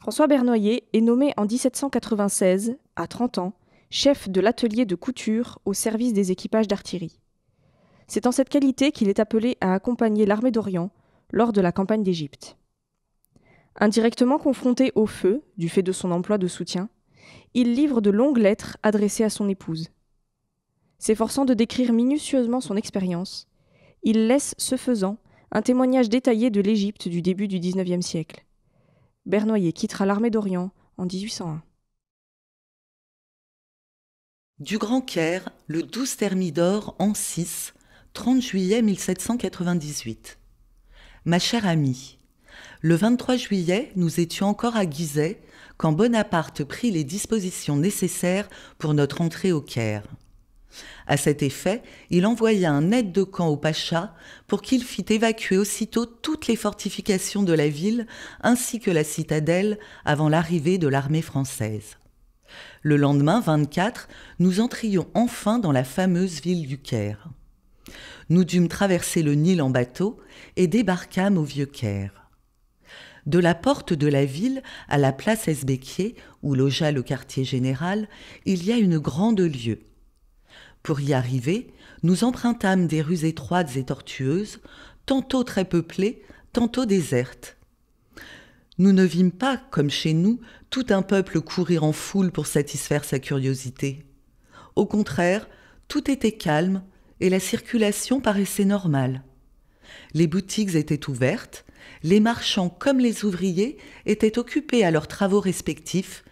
François Bernoyer est nommé en 1796, à 30 ans, chef de l'atelier de couture au service des équipages d'artillerie. C'est en cette qualité qu'il est appelé à accompagner l'armée d'Orient lors de la campagne d'Égypte. Indirectement confronté au feu, du fait de son emploi de soutien, il livre de longues lettres adressées à son épouse. S'efforçant de décrire minutieusement son expérience, il laisse, ce faisant, un témoignage détaillé de l'Égypte du début du XIXe siècle. Bernoyer quittera l'armée d'Orient en 1801. Du Grand Caire, le 12 Thermidor en 6, 30 juillet 1798. Ma chère amie, le 23 juillet, nous étions encore à Gizeh quand Bonaparte prit les dispositions nécessaires pour notre entrée au Caire. À cet effet, il envoya un aide de camp au pacha pour qu'il fît évacuer aussitôt toutes les fortifications de la ville ainsi que la citadelle avant l'arrivée de l'armée française. Le lendemain 24, nous entrions enfin dans la fameuse ville du Caire. Nous dûmes traverser le Nil en bateau et débarquâmes au vieux Caire. De la porte de la ville à la place Esbéquier, où logea le quartier général, il y a une grande lieue. Pour y arriver, nous empruntâmes des rues étroites et tortueuses, tantôt très peuplées, tantôt désertes. Nous ne vîmes pas, comme chez nous, tout un peuple courir en foule pour satisfaire sa curiosité. Au contraire, tout était calme et la circulation paraissait normale. Les boutiques étaient ouvertes, les marchands comme les ouvriers étaient occupés à leurs travaux respectifs,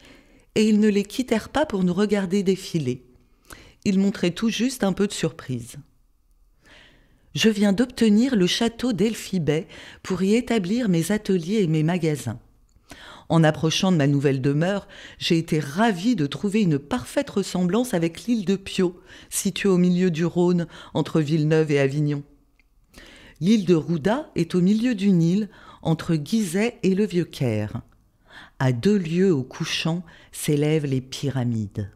et ils ne les quittèrent pas pour nous regarder défiler il montrait tout juste un peu de surprise. Je viens d'obtenir le château d'Elphibet pour y établir mes ateliers et mes magasins. En approchant de ma nouvelle demeure, j'ai été ravie de trouver une parfaite ressemblance avec l'île de Pio, située au milieu du Rhône, entre Villeneuve et Avignon. L'île de Rouda est au milieu du Nil, entre Guizet et le Vieux-Caire. À deux lieues au couchant s'élèvent les pyramides.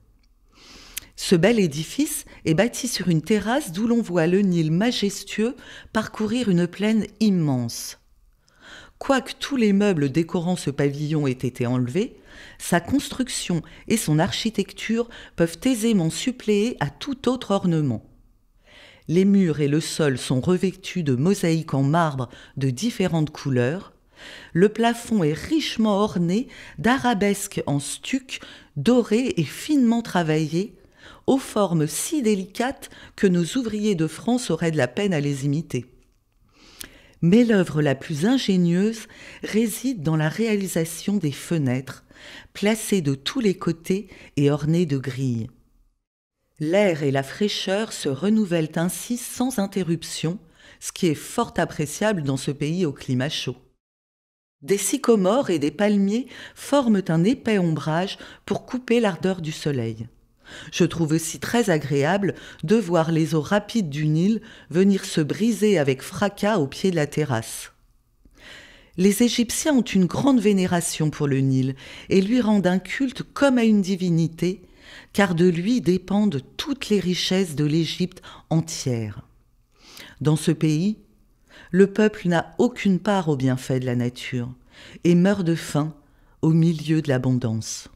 Ce bel édifice est bâti sur une terrasse d'où l'on voit le Nil majestueux parcourir une plaine immense. Quoique tous les meubles décorant ce pavillon aient été enlevés, sa construction et son architecture peuvent aisément suppléer à tout autre ornement. Les murs et le sol sont revêtus de mosaïques en marbre de différentes couleurs. Le plafond est richement orné d'arabesques en stuc dorés et finement travaillés, aux formes si délicates que nos ouvriers de France auraient de la peine à les imiter. Mais l'œuvre la plus ingénieuse réside dans la réalisation des fenêtres, placées de tous les côtés et ornées de grilles. L'air et la fraîcheur se renouvellent ainsi sans interruption, ce qui est fort appréciable dans ce pays au climat chaud. Des sycomores et des palmiers forment un épais ombrage pour couper l'ardeur du soleil. Je trouve aussi très agréable de voir les eaux rapides du Nil venir se briser avec fracas au pied de la terrasse. Les Égyptiens ont une grande vénération pour le Nil et lui rendent un culte comme à une divinité, car de lui dépendent toutes les richesses de l'Égypte entière. Dans ce pays, le peuple n'a aucune part aux bienfaits de la nature et meurt de faim au milieu de l'abondance.